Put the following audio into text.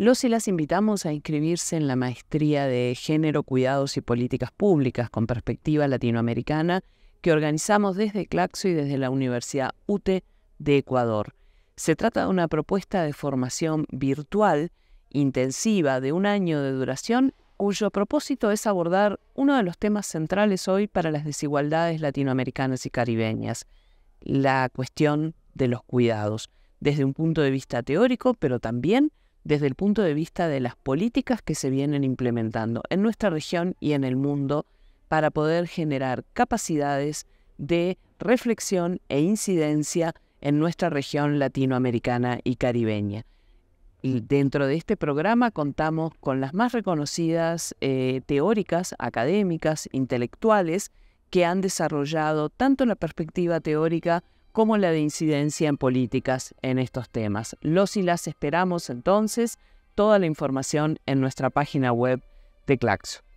Los y las invitamos a inscribirse en la maestría de Género, Cuidados y Políticas Públicas con perspectiva latinoamericana que organizamos desde Claxo y desde la Universidad UTE de Ecuador. Se trata de una propuesta de formación virtual intensiva de un año de duración cuyo propósito es abordar uno de los temas centrales hoy para las desigualdades latinoamericanas y caribeñas, la cuestión de los cuidados, desde un punto de vista teórico, pero también desde el punto de vista de las políticas que se vienen implementando en nuestra región y en el mundo para poder generar capacidades de reflexión e incidencia en nuestra región latinoamericana y caribeña. Y mm. dentro de este programa contamos con las más reconocidas eh, teóricas, académicas, intelectuales, que han desarrollado tanto la perspectiva teórica como la de incidencia en políticas en estos temas. Los y las esperamos entonces, toda la información en nuestra página web de Claxo.